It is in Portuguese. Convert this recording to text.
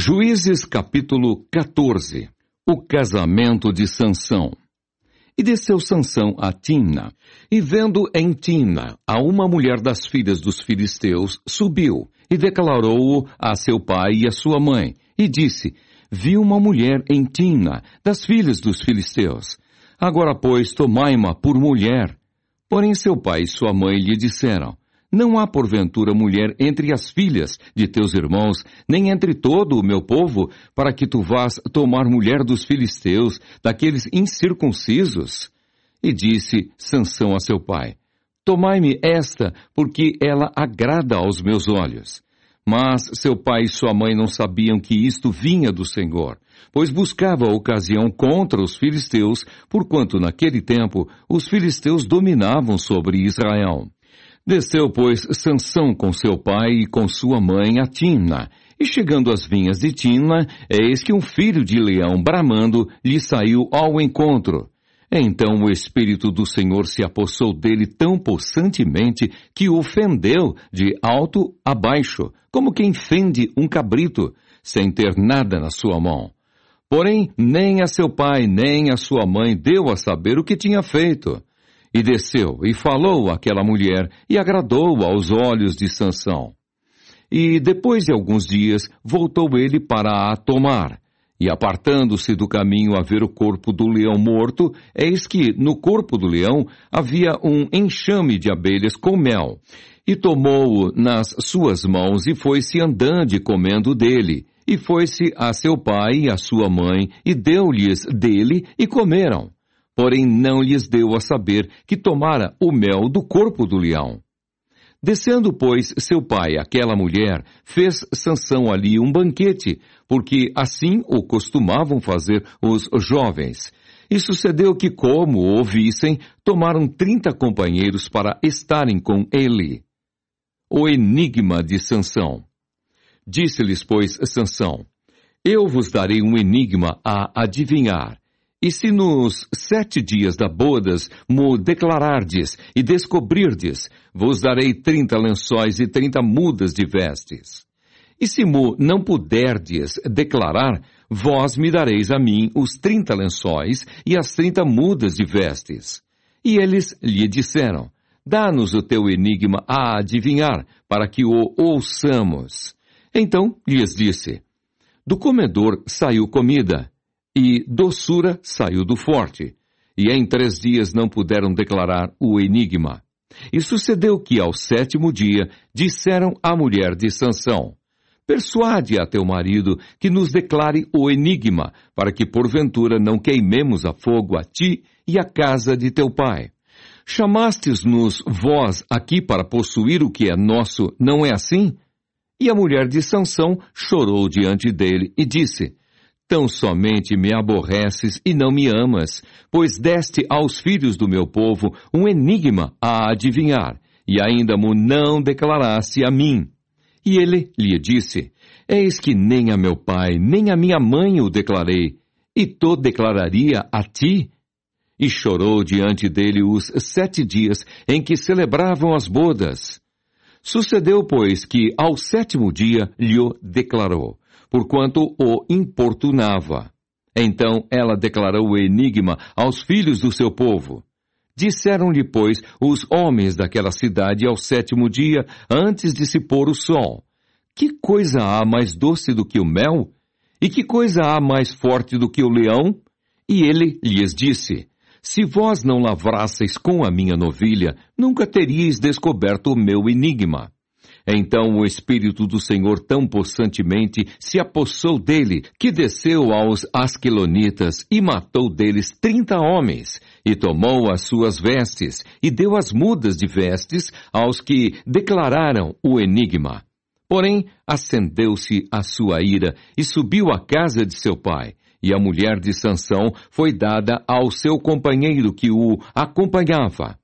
Juízes capítulo 14 O casamento de Sansão E desceu Sansão a Tina, e vendo em Tina a uma mulher das filhas dos filisteus, subiu, e declarou-o a seu pai e a sua mãe, e disse, Vi uma mulher em Tina, das filhas dos filisteus. Agora, pois, tomai-ma por mulher. Porém seu pai e sua mãe lhe disseram, não há porventura mulher entre as filhas de teus irmãos, nem entre todo o meu povo, para que tu vás tomar mulher dos filisteus, daqueles incircuncisos? E disse Sansão a seu pai: Tomai-me esta, porque ela agrada aos meus olhos. Mas seu pai e sua mãe não sabiam que isto vinha do Senhor, pois buscava a ocasião contra os filisteus, porquanto naquele tempo os filisteus dominavam sobre Israel. Desceu, pois, Sansão com seu pai e com sua mãe, a Timna, e chegando às vinhas de Timna, eis que um filho de leão bramando lhe saiu ao encontro. Então o Espírito do Senhor se apossou dele tão possantemente que o fendeu de alto a baixo, como quem fende um cabrito, sem ter nada na sua mão. Porém, nem a seu pai nem a sua mãe deu a saber o que tinha feito. E desceu e falou àquela mulher e agradou aos olhos de Sansão. E depois de alguns dias voltou ele para a tomar. E apartando-se do caminho a ver o corpo do leão morto, eis que no corpo do leão havia um enxame de abelhas com mel. E tomou-o nas suas mãos e foi-se andando e comendo dele. E foi-se a seu pai e a sua mãe e deu-lhes dele e comeram porém não lhes deu a saber que tomara o mel do corpo do leão. Descendo, pois, seu pai, aquela mulher, fez Sansão ali um banquete, porque assim o costumavam fazer os jovens. E sucedeu que, como o vissem tomaram trinta companheiros para estarem com ele. O enigma de Sansão. Disse-lhes, pois, Sansão, Eu vos darei um enigma a adivinhar. E se nos sete dias da bodas mo declarardes e descobrirdes, vos darei trinta lençóis e trinta mudas de vestes. E se mo não puderdes declarar, vós me dareis a mim os trinta lençóis e as trinta mudas de vestes. E eles lhe disseram, dá-nos o teu enigma a adivinhar, para que o ouçamos. Então lhes disse, do comedor saiu comida, e doçura saiu do forte, e em três dias não puderam declarar o enigma. E sucedeu que ao sétimo dia disseram à mulher de Sansão, Persuade a teu marido que nos declare o enigma, para que porventura não queimemos a fogo a ti e a casa de teu pai. Chamastes-nos vós aqui para possuir o que é nosso, não é assim? E a mulher de Sansão chorou diante dele e disse, Tão somente me aborreces e não me amas, pois deste aos filhos do meu povo um enigma a adivinhar, e ainda mo não declaraste a mim. E ele lhe disse, Eis que nem a meu pai, nem a minha mãe o declarei, e tu declararia a ti? E chorou diante dele os sete dias em que celebravam as bodas. Sucedeu, pois, que ao sétimo dia lhe declarou porquanto o importunava. Então ela declarou o enigma aos filhos do seu povo. Disseram-lhe, pois, os homens daquela cidade ao sétimo dia, antes de se pôr o sol: Que coisa há mais doce do que o mel? E que coisa há mais forte do que o leão? E ele lhes disse: Se vós não lavrasseis com a minha novilha, nunca teríeis descoberto o meu enigma. Então o Espírito do Senhor tão possantemente se apossou dele, que desceu aos asquilonitas e matou deles trinta homens, e tomou as suas vestes, e deu as mudas de vestes aos que declararam o enigma. Porém, acendeu-se a sua ira e subiu à casa de seu pai. E a mulher de Sansão foi dada ao seu companheiro que o acompanhava.